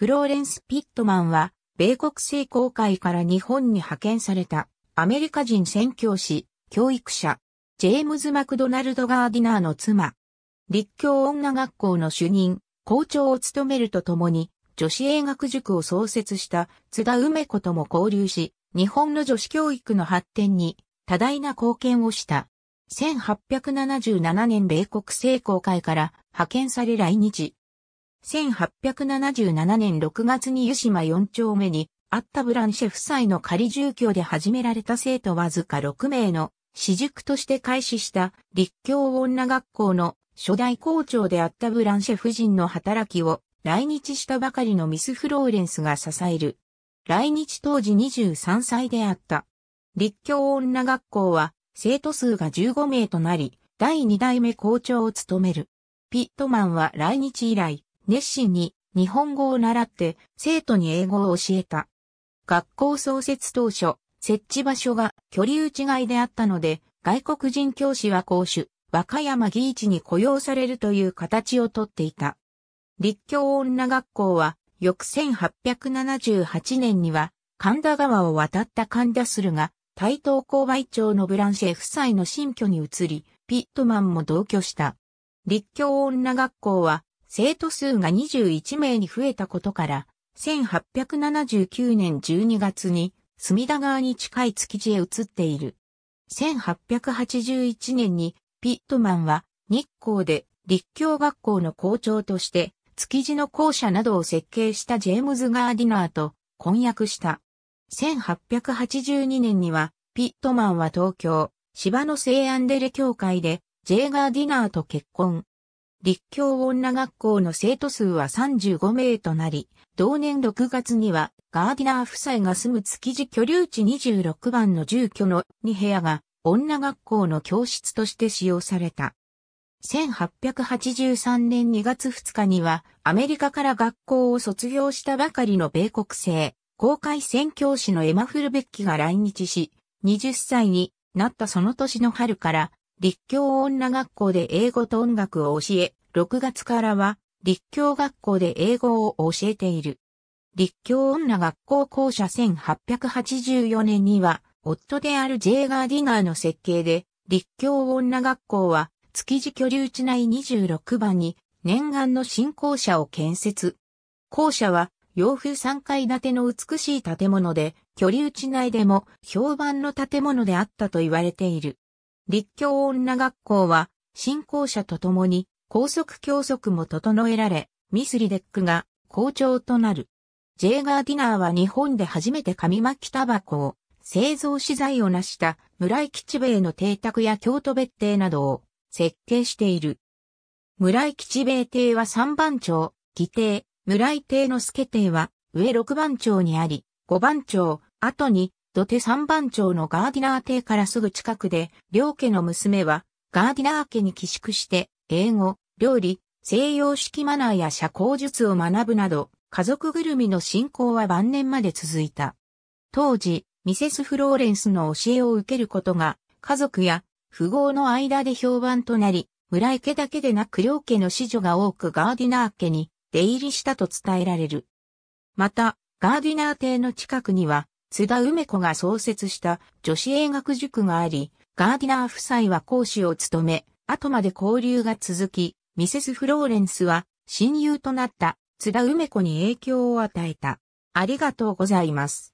フローレンス・ピットマンは、米国聖公会から日本に派遣された、アメリカ人宣教師、教育者、ジェームズ・マクドナルド・ガーディナーの妻、立教女学校の主任、校長を務めるとともに、女子英学塾を創設した津田梅子とも交流し、日本の女子教育の発展に多大な貢献をした。1877年米国聖公会から派遣され来日。1877年6月に湯島4丁目にあったブランシェ夫妻の仮住居で始められた生徒わずか6名の私塾として開始した立教女学校の初代校長であったブランシェ夫人の働きを来日したばかりのミス・フローレンスが支える。来日当時23歳であった。立教女学校は生徒数が15名となり、第2代目校長を務める。ピットマンは来日以来、熱心に日本語を習って生徒に英語を教えた。学校創設当初、設置場所が離打ち外であったので、外国人教師は公主、和歌山義一に雇用されるという形をとっていた。立教女学校は、翌1878年には、神田川を渡った神田るが、台東公買町のブランシェ夫妻の新居に移り、ピットマンも同居した。立教女学校は、生徒数が21名に増えたことから、1879年12月に隅田川に近い築地へ移っている。1881年にピットマンは日光で立教学校の校長として築地の校舎などを設計したジェームズ・ガーディナーと婚約した。1882年にはピットマンは東京、芝の聖アンデレ教会でジェーガーディナーと結婚。立教女学校の生徒数は35名となり、同年6月にはガーディナー夫妻が住む築地居留地26番の住居の2部屋が女学校の教室として使用された。1883年2月2日にはアメリカから学校を卒業したばかりの米国生、公開宣教師のエマフルベッキが来日し、20歳になったその年の春から立教女学校で英語と音楽を教え、6月からは立教学校で英語を教えている。立教女学校校舎1884年には、夫である J ガーディナーの設計で、立教女学校は築地居留地内26番に念願の新校舎を建設。校舎は洋風3階建ての美しい建物で、居留地内でも評判の建物であったと言われている。立教女学校は、信仰者と共に、高速教則も整えられ、ミスリデックが校長となる。ジェーガーディナーは日本で初めて紙巻きタバコを製造資材を成した村井吉兵衛の邸宅や京都別邸などを設計している。村井吉兵衛邸は3番町、義邸、村井邸の助邸は上6番町にあり、5番町、後に土手三番町のガーディナー邸からすぐ近くで、両家の娘は、ガーディナー家に寄宿して、英語、料理、西洋式マナーや社交術を学ぶなど、家族ぐるみの信仰は晩年まで続いた。当時、ミセス・フローレンスの教えを受けることが、家族や富豪の間で評判となり、村池だけでなく両家の子女が多くガーディナー家に出入りしたと伝えられる。また、ガーディナー邸の近くには、津田梅子が創設した女子英学塾があり、ガーディナー夫妻は講師を務め、後まで交流が続き、ミセス・フローレンスは親友となった津田梅子に影響を与えた。ありがとうございます。